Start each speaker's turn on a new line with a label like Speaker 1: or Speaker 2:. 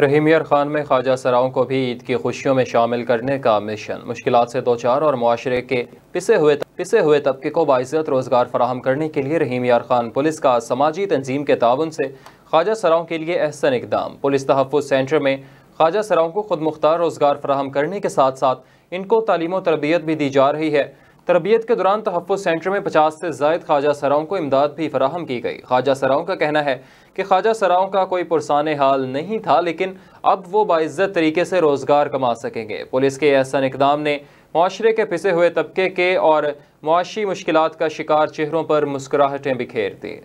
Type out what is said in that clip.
Speaker 1: रहीमियर खान में ख्वाजा सराओं को भी ईद की खुशियों में शामिल करने का मिशन मुश्किल से दो चार और माशरे के पिसे हुए पिसे हुए तबके को बाइज़त रोज़गार फराहम करने के लिए रहीमियार खान पुलिस का समाजी तंजीम के ताउन से ख्वाजा सराओं के लिए अहसन इकदाम पुलिस तहफ़ सेंटर में ख्वाजा सराओं को खुद मुख्तार रोज़गार फराहम करने के साथ साथ इनको तालीम तरबियत भी दी जा रही है तरबियत के दौरान तहफ़ सेंटर में पचास से जायद ख्वाजा सराओं को इमदाद भी फराहम की गई ख्वाजा सराओं का कहना है कि ख्वाजा सराओं का कोई पुरसान हाल नहीं था लेकिन अब वो बाज़्ज़त तरीके से रोज़गार कमा सकेंगे पुलिस के एहसन इकदाम ने माशरे के पिसे हुए तबके के और मुशी मुश्किल का शिकार चेहरों पर मुस्कुराहटें बिखेर दी